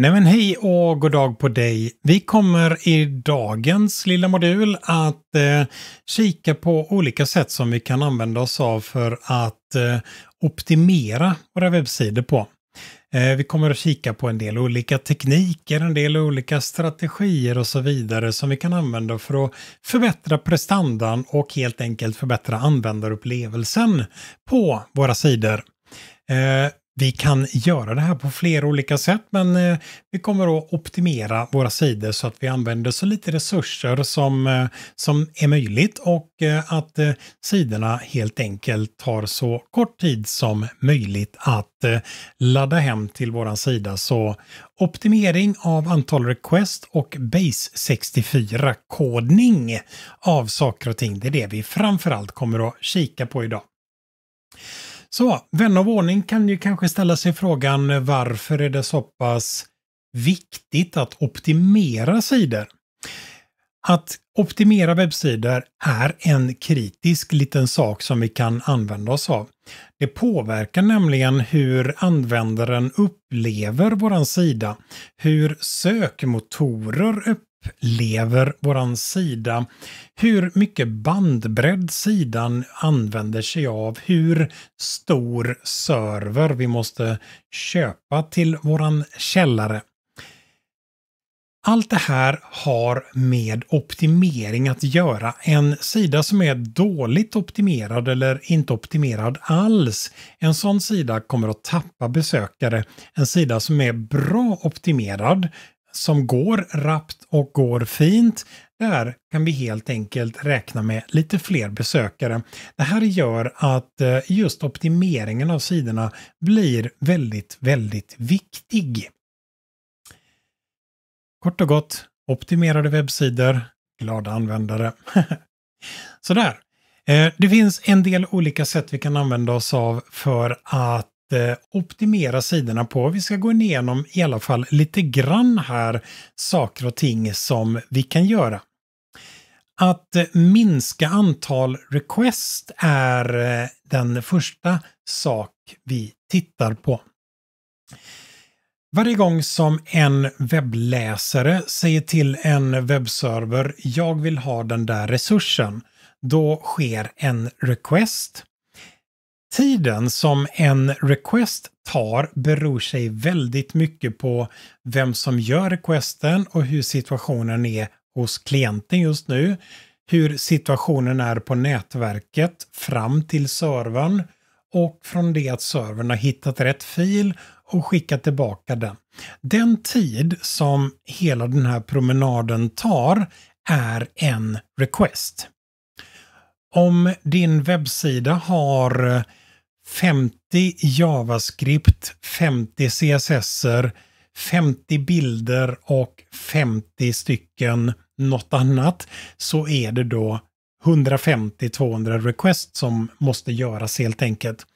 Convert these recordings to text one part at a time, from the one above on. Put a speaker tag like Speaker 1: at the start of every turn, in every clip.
Speaker 1: Nej men hej och god dag på dig. Vi kommer i dagens lilla modul att eh, kika på olika sätt som vi kan använda oss av för att eh, optimera våra webbsidor på. Eh, vi kommer att kika på en del olika tekniker, en del olika strategier och så vidare som vi kan använda för att förbättra prestandan och helt enkelt förbättra användarupplevelsen på våra sidor. Eh, vi kan göra det här på flera olika sätt, men eh, vi kommer att optimera våra sidor så att vi använder så lite resurser som, eh, som är möjligt och eh, att sidorna helt enkelt tar så kort tid som möjligt att ladda hem till våran sida. Så optimering av antal request och base 64 kodning av saker och ting. Det är det vi framförallt kommer att kika på idag. Så vän av ordning kan ju kanske ställa sig frågan eh, varför är det så pass viktigt att optimera sidor? Att optimera webbsidor är en kritisk liten sak som vi kan använda oss av. Det påverkar nämligen hur användaren upplever våran sida, hur sökmotorer upplever våran sida, hur mycket bandbredd sidan använder sig av, hur stor server vi måste köpa till våran källare. Allt det här har med optimering att göra. En sida som är dåligt optimerad eller inte optimerad alls, en sån sida kommer att tappa besökare. En sida som är bra optimerad som går rappt och går fint. Där kan vi helt enkelt räkna med lite fler besökare. Det här gör att eh, just optimeringen av sidorna blir väldigt, väldigt viktig. Kort och gott, optimerade webbsidor, glada användare. Sådär. Eh, det finns en del olika sätt vi kan använda oss av för att Eh, optimera sidorna på. Vi ska gå igenom i alla fall lite grann här saker och ting som vi kan göra. Att eh, minska antal request är eh, den första sak vi tittar på. Varje gång som en webbläsare säger till en webbserver jag vill ha den där resursen, då sker en request Tiden som en request tar beror sig väldigt mycket på vem som gör requesten och hur situationen är hos klienten just nu, hur situationen är på nätverket fram till servern och från det att servern har hittat rätt fil och skickat tillbaka den. Den tid som hela den här promenaden tar är en request. Om din webbsida har 50 JavaScript, 50 CSSer, 50 bilder och 50 stycken något annat så är det då 150-200 requests som måste göras helt enkelt.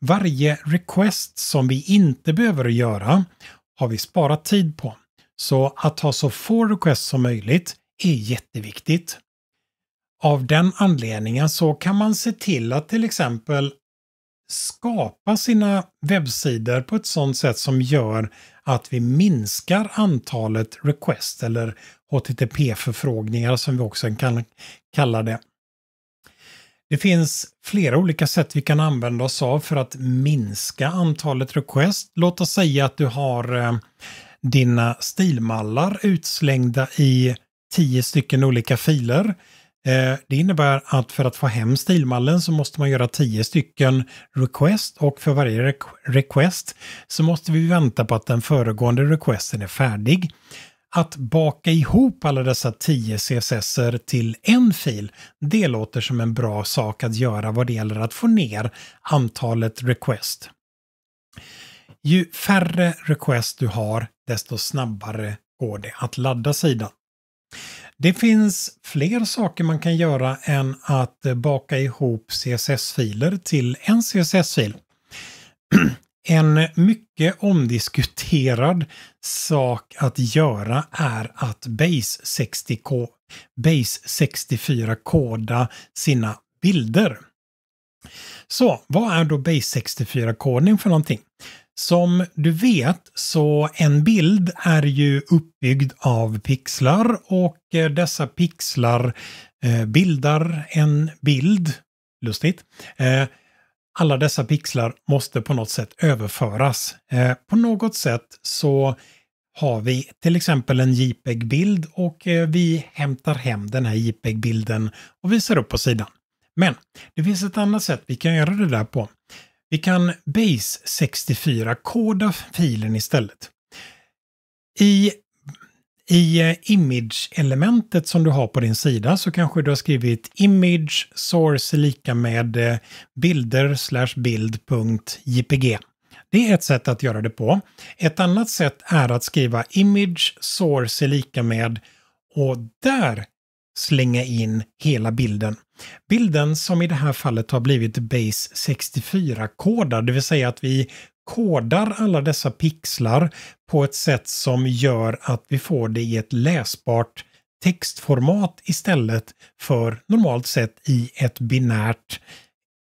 Speaker 1: Varje request som vi inte behöver göra har vi sparat tid på. Så att ha så få requests som möjligt är jätteviktigt. Av den anledningen så kan man se till att till exempel skapa sina webbsidor på ett sådant sätt som gör att vi minskar antalet request eller HTTP-förfrågningar som vi också kan kalla det. Det finns flera olika sätt vi kan använda oss av för att minska antalet request. Låt oss säga att du har eh, dina stilmallar utslängda i tio stycken olika filer Eh, det innebär att för att få hem stilmallen så måste man göra 10 stycken request och för varje request så måste vi vänta på att den föregående requesten är färdig. Att baka ihop alla dessa 10 css till en fil, det låter som en bra sak att göra vad det gäller att få ner antalet request. Ju färre request du har, desto snabbare går det att ladda sidan. Det finns fler saker man kan göra än att eh, baka ihop CSS-filer till en CSS-fil. En mycket omdiskuterad sak att göra är att Base, 64 koda sina bilder. Så vad är då Base 64-kodning för någonting? Som du vet så en bild är ju uppbyggd av pixlar och eh, dessa pixlar eh, bildar en bild. Lustigt. Eh, alla dessa pixlar måste på något sätt överföras. På något sätt så har vi till exempel en JPEG-bild och vi hämtar hem den här JPEG-bilden och visar upp på sidan. Men det finns ett annat sätt vi kan göra det där på. Vi kan Base64-koda filen istället. I, i eh, image-elementet som du har på din sida så kanske du har skrivit image source lika med eh, bilder slash bild.jpg. Det är ett sätt att göra det på. Ett annat sätt är att skriva image source är lika med och där slänga in hela bilden. Bilden som i det här fallet har blivit Base 64-kodad, det vill säga att vi kodar alla dessa pixlar på ett sätt som gör att vi får det i ett läsbart textformat istället för normalt sett i ett binärt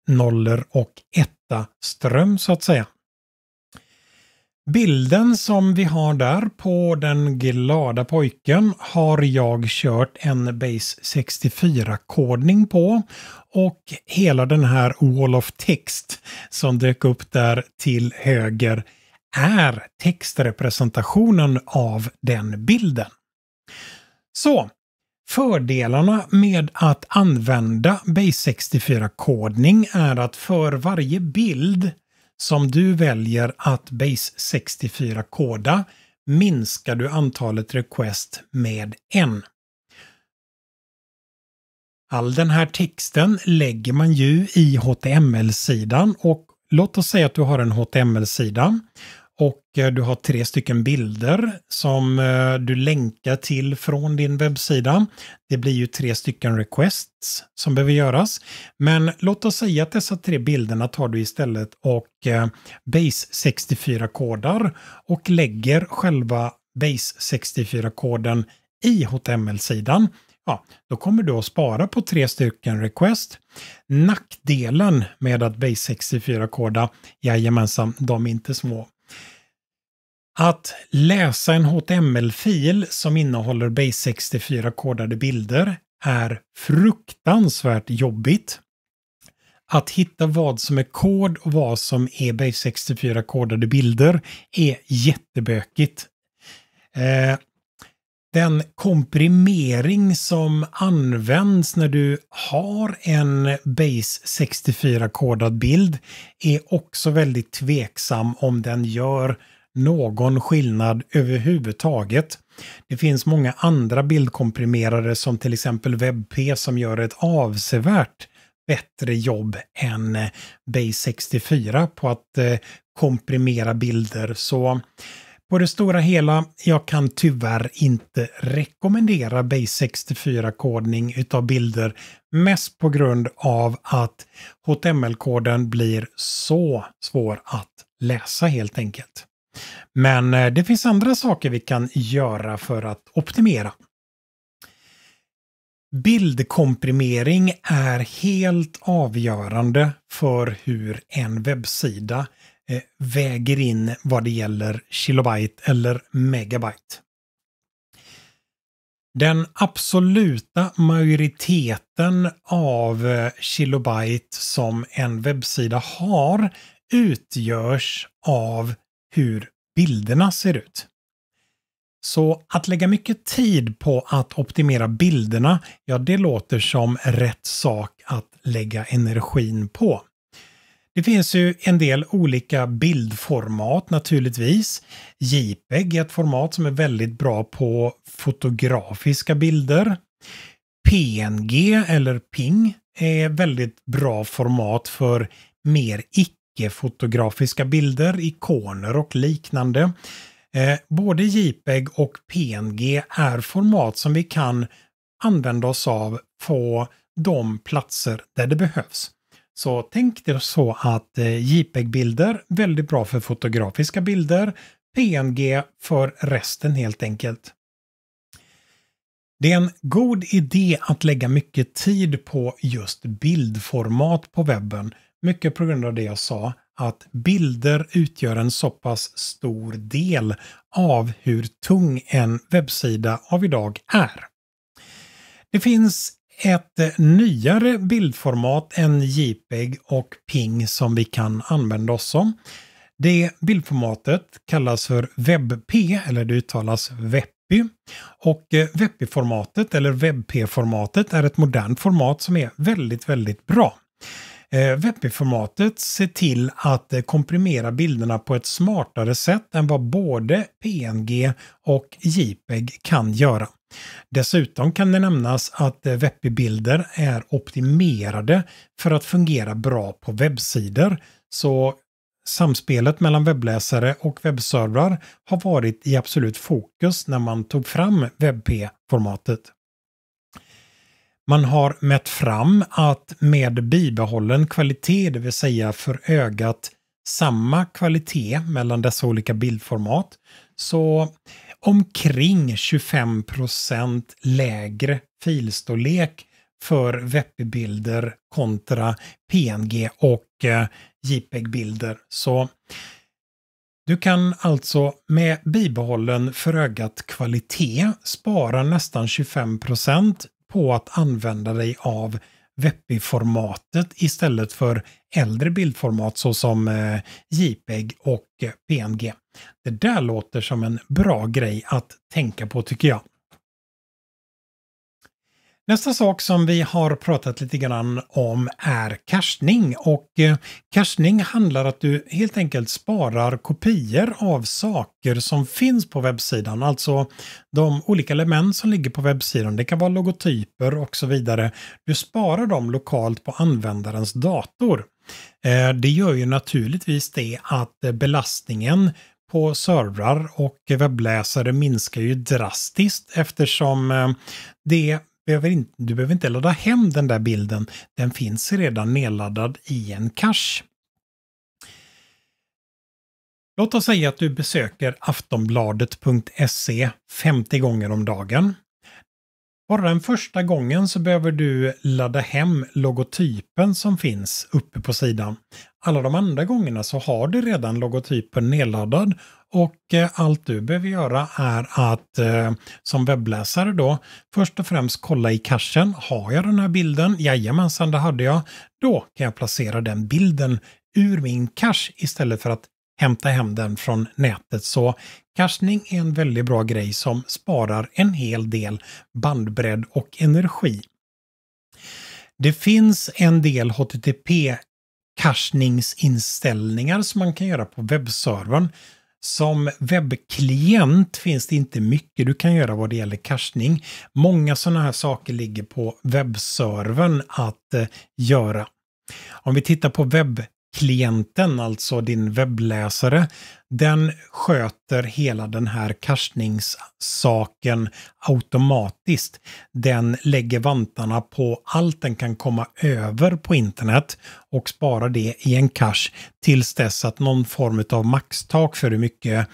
Speaker 1: noller och etta ström så att säga. Bilden som vi har där på den glada pojken har jag kört en Base 64-kodning på och hela den här Wall of Text som dök upp där till höger är textrepresentationen av den bilden. Så, Fördelarna med att använda Base 64-kodning är att för varje bild som du väljer att Base64 koda minskar du antalet request med en. All den här texten lägger man ju i HTML-sidan och låt oss säga att du har en HTML-sida och eh, du har tre stycken bilder som eh, du länkar till från din webbsida. Det blir ju tre stycken requests som behöver göras. Men låt oss säga att dessa tre bilderna tar du istället och eh, Base64-kodar och lägger själva Base64-koden i HTML-sidan. Ja, då kommer du att spara på tre stycken request. Nackdelen med att Base64-koda, jajamensan, de är inte små. Att läsa en HTML-fil som innehåller Base64-kodade bilder är fruktansvärt jobbigt. Att hitta vad som är kod och vad som är Base64-kodade bilder är jättebökigt. Eh, den komprimering som används när du har en Base 64-kodad bild är också väldigt tveksam om den gör någon skillnad överhuvudtaget. Det finns många andra bildkomprimerare som till exempel WebP som gör ett avsevärt bättre jobb än eh, Base 64 på att eh, komprimera bilder. Så på det stora hela, jag kan tyvärr inte rekommendera Base 64-kodning utav bilder. Mest på grund av att HTML-koden blir så svår att läsa helt enkelt. Men eh, det finns andra saker vi kan göra för att optimera. Bildkomprimering är helt avgörande för hur en webbsida eh, väger in vad det gäller kilobyte eller megabyte. Den absoluta majoriteten av eh, kilobyte som en webbsida har utgörs av hur bilderna ser ut. Så att lägga mycket tid på att optimera bilderna, ja det låter som rätt sak att lägga energin på. Det finns ju en del olika bildformat naturligtvis. JPEG är ett format som är väldigt bra på fotografiska bilder. PNG eller PING är väldigt bra format för mer icke icke-fotografiska bilder, ikoner och liknande. Eh, både JPEG och PNG är format som vi kan använda oss av på de platser där det behövs. Så tänk dig så att eh, JPEG-bilder, väldigt bra för fotografiska bilder, PNG för resten helt enkelt. Det är en god idé att lägga mycket tid på just bildformat på webben mycket på grund av det jag sa, att bilder utgör en så pass stor del av hur tung en webbsida av idag är. Det finns ett nyare bildformat än JPEG och PING som vi kan använda oss av. Det bildformatet kallas för WebP, eller det uttalas WebP. Och eh, WebP-formatet, eller WebP-formatet, är ett modernt format som är väldigt, väldigt bra. Eh, WebP-formatet ser till att eh, komprimera bilderna på ett smartare sätt än vad både PNG och JPEG kan göra. Dessutom kan det nämnas att eh, WebP-bilder är optimerade för att fungera bra på webbsidor, så Samspelet mellan webbläsare och webbservrar har varit i absolut fokus när man tog fram WebP-formatet. Man har mätt fram att med bibehållen kvalitet, det vill säga för ögat samma kvalitet mellan dessa olika bildformat, så omkring 25 lägre filstorlek för WEP-bilder kontra PNG och eh, JPEG-bilder. Så du kan alltså med bibehållen för ögat kvalitet spara nästan 25 på att använda dig av WEPI-formatet istället för äldre bildformat såsom eh, JPEG och eh, PNG. Det där låter som en bra grej att tänka på tycker jag. Nästa sak som vi har pratat lite grann om är cashning och eh, cashning handlar att du helt enkelt sparar kopior av saker som finns på webbsidan, alltså de olika element som ligger på webbsidan. Det kan vara logotyper och så vidare. Du sparar dem lokalt på användarens dator. Eh, det gör ju naturligtvis det att belastningen på servrar och webbläsare minskar ju drastiskt eftersom eh, det behöver in, du behöver inte ladda hem den där bilden. Den finns redan nedladdad i en cache. Låt oss säga att du besöker aftonbladet.se 50 gånger om dagen. Bara den första gången så behöver du ladda hem logotypen som finns uppe på sidan. Alla de andra gångerna så har du redan logotypen nedladdad och eh, allt du behöver göra är att eh, som webbläsare då först och främst kolla i cachen. Har jag den här bilden? Jajamensan, det hade jag. Då kan jag placera den bilden ur min cache istället för att hämta hem den från nätet. Så cachning är en väldigt bra grej som sparar en hel del bandbredd och energi. Det finns en del HTTP cachningsinställningar som man kan göra på webbservern som webbklient finns det inte mycket du kan göra vad det gäller cachning. Många sådana här saker ligger på webbservern att eh, göra. Om vi tittar på webb klienten, alltså din webbläsare, den sköter hela den här kastningssaken automatiskt. Den lägger vantarna på allt den kan komma över på internet och sparar det i en cache tills dess att någon form av maxtak för hur mycket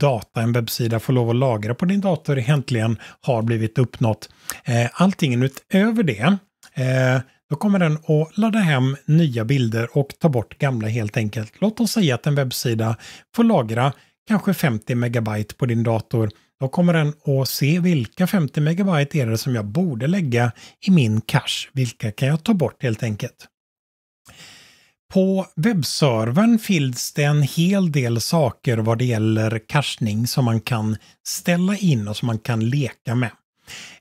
Speaker 1: data en webbsida får lov att lagra på din dator äntligen har blivit uppnått. Eh, allting utöver det eh, då kommer den att ladda hem nya bilder och ta bort gamla helt enkelt. Låt oss säga att en webbsida får lagra kanske 50 megabyte på din dator. Då kommer den att se vilka 50 megabyte är det som jag borde lägga i min cache. Vilka kan jag ta bort helt enkelt? På webbservern finns det en hel del saker vad det gäller cachning som man kan ställa in och som man kan leka med.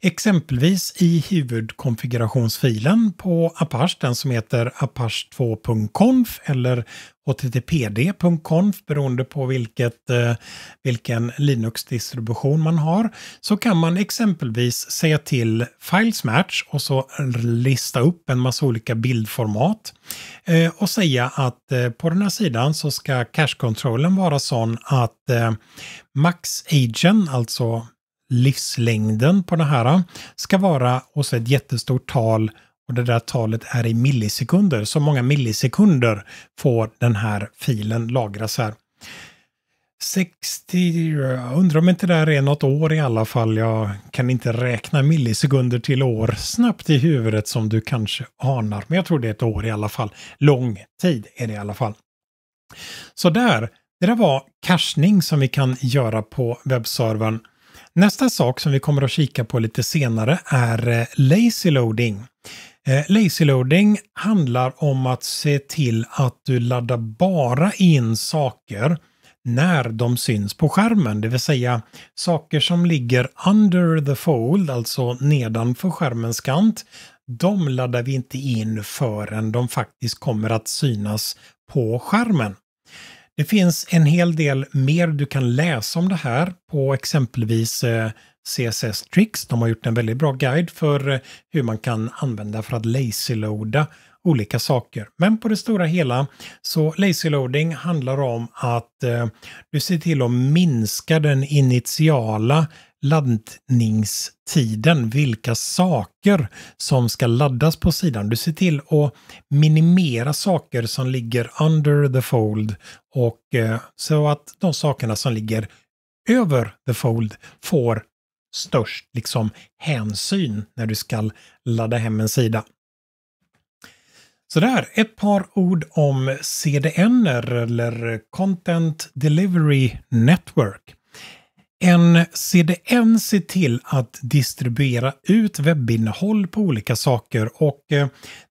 Speaker 1: Exempelvis i huvudkonfigurationsfilen på Apache, den som heter apache2.conf eller httpd.conf beroende på vilket, eh, vilken Linux-distribution man har, så kan man exempelvis säga till Files Match och så lista upp en massa olika bildformat eh, och säga att eh, på den här sidan så ska cache-kontrollen vara sån att max-agen, alltså livslängden på det här eh, ska vara och så ett jättestort tal och det där talet är i millisekunder. Så många millisekunder får den här filen lagras här. 60, jag undrar om inte det här är något år i alla fall. Jag kan inte räkna millisekunder till år snabbt i huvudet som du kanske anar. Men jag tror det är ett år i alla fall. Lång tid är det i alla fall. Så där, det där var cachning som vi kan göra på webbservern. Nästa sak som vi kommer att kika på lite senare är eh, lazy loading. Eh, lazy loading handlar om att se till att du laddar bara in saker när de syns på skärmen, det vill säga saker som ligger under the fold, alltså nedanför skärmens kant, de laddar vi inte in förrän de faktiskt kommer att synas på skärmen. Det finns en hel del mer du kan läsa om det här på exempelvis eh, CSS Tricks. De har gjort en väldigt bra guide för eh, hur man kan använda för att lazy-loada olika saker. Men på det stora hela så lazy loading handlar om att eh, du ser till att minska den initiala laddningstiden, vilka saker som ska laddas på sidan. Du ser till att minimera saker som ligger under the fold och eh, så att de sakerna som ligger över the fold får störst liksom hänsyn när du ska ladda hem en sida. Så där, ett par ord om CDN eller Content Delivery Network. En CDN ser till att distribuera ut webbinnehåll på olika saker och eh,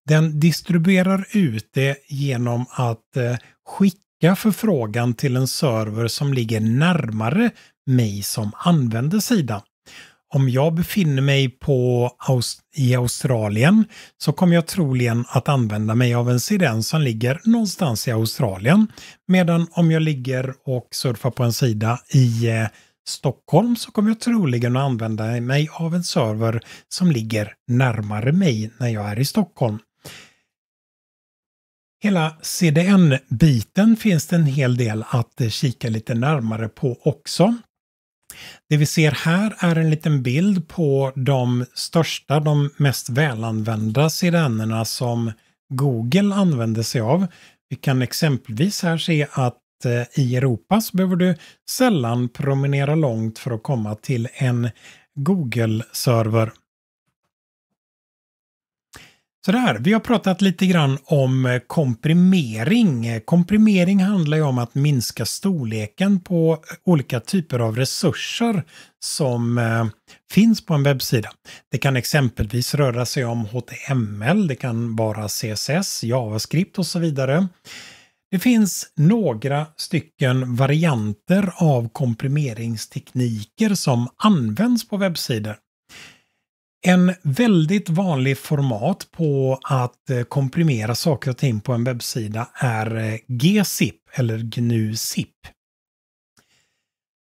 Speaker 1: den distribuerar ut det genom att eh, skicka förfrågan till en server som ligger närmare mig som använder sidan. Om jag befinner mig på, i Australien så kommer jag troligen att använda mig av en CDN som ligger någonstans i Australien. Medan om jag ligger och surfar på en sida i eh, Stockholm så kommer jag troligen att använda mig av en server som ligger närmare mig när jag är i Stockholm. Hela CDN-biten finns det en hel del att eh, kika lite närmare på också. Det vi ser här är en liten bild på de största, de mest välanvända CDN-erna som Google använder sig av. Vi kan exempelvis här se att Eh, i Europa så behöver du sällan promenera långt för att komma till en Google-server. Så vi har pratat lite grann om eh, komprimering. Komprimering handlar ju om att minska storleken på eh, olika typer av resurser som finns på en webbsida. Det kan exempelvis röra sig om HTML, det kan vara CSS, JavaScript och så vidare. Det finns några stycken varianter av komprimeringstekniker som används på webbsidor. En väldigt vanlig format på att eh, komprimera saker och ting på en webbsida är eh, GZIP eller GNU-ZIP.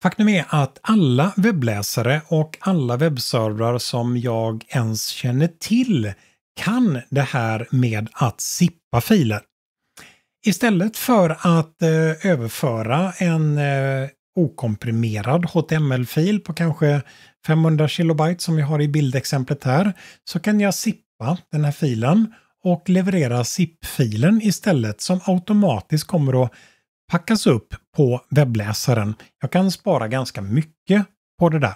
Speaker 1: Faktum är att alla webbläsare och alla webbservrar som jag ens känner till kan det här med att zippa filer. Istället för att eh, överföra en eh, okomprimerad HTML-fil på kanske 500 kilobyte som vi har i bildexemplet här så kan jag zippa den här filen och leverera zip-filen istället som automatiskt kommer att packas upp på webbläsaren. Jag kan spara ganska mycket på det där.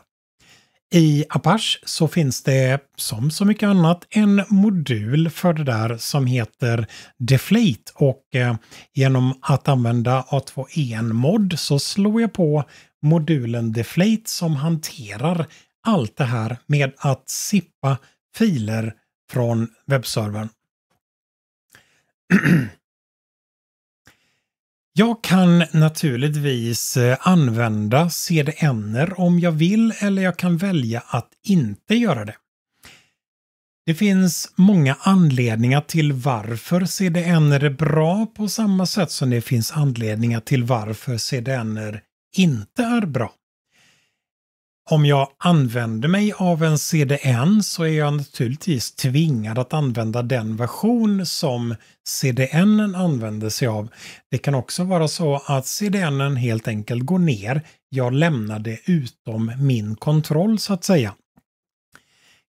Speaker 1: I Apache så finns det, som så mycket annat, en modul för det där som heter Deflate. Och eh, genom att använda A2EN-mod så slår jag på modulen Deflate som hanterar allt det här med att sippa filer från webbservern. Jag kan naturligtvis eh, använda CDN om jag vill eller jag kan välja att inte göra det. Det finns många anledningar till varför CDN är bra på samma sätt som det finns anledningar till varför CDN inte är bra. Om jag använder mig av en CDN så är jag naturligtvis tvingad att använda den version som CDN använder sig av. Det kan också vara så att CDN helt enkelt går ner. Jag lämnar det utom min kontroll så att säga.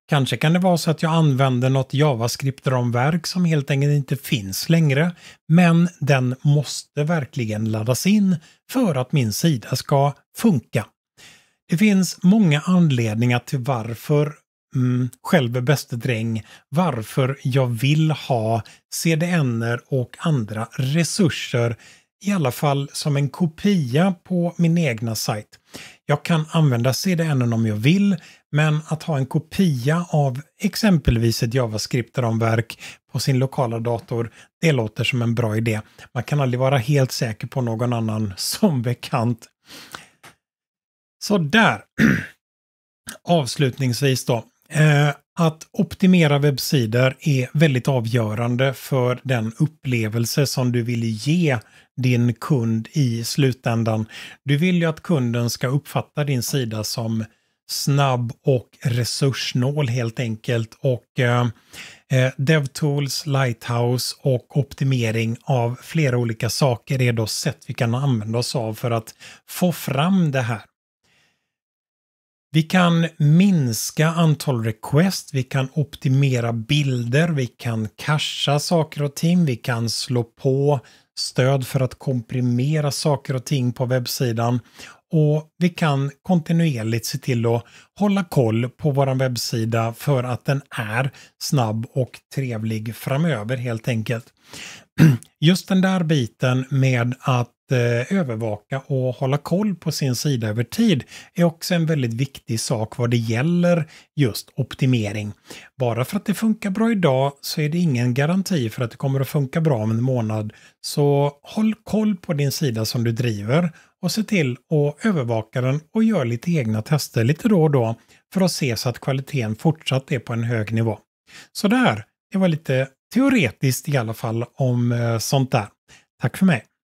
Speaker 1: Kanske kan det vara så att jag använder något JavaScript-ramverk som helt enkelt inte finns längre, men den måste verkligen laddas in för att min sida ska funka. Det finns många anledningar till varför mm, själv är bäste dräng, varför jag vill ha CDNer och andra resurser i alla fall som en kopia på min egna sajt. Jag kan använda CDN om jag vill, men att ha en kopia av exempelvis ett JavaScript-ramverk på sin lokala dator, det låter som en bra idé. Man kan aldrig vara helt säker på någon annan, som bekant. Så där. Avslutningsvis då. Eh, att optimera webbsidor är väldigt avgörande för den upplevelse som du vill ge din kund i slutändan. Du vill ju att kunden ska uppfatta din sida som snabb och resurssnål helt enkelt. Och eh, eh DevTools, Lighthouse och optimering av flera olika saker är då sätt vi kan använda oss av för att få fram det här. Vi kan minska antal request, vi kan optimera bilder, vi kan casha saker och ting, vi kan slå på stöd för att komprimera saker och ting på webbsidan och vi kan kontinuerligt se till att hålla koll på vår webbsida för att den är snabb och trevlig framöver helt enkelt. Just den där biten med att Eh, övervaka och hålla koll på sin sida över tid är också en väldigt viktig sak vad det gäller just optimering. Bara för att det funkar bra idag så är det ingen garanti för att det kommer att funka bra om en månad. Så håll koll på din sida som du driver och se till att övervaka den och gör lite egna tester lite då och då för att se så att kvaliteten fortsatt är på en hög nivå. Så där, det var lite teoretiskt i alla fall om eh, sånt där. Tack för mig!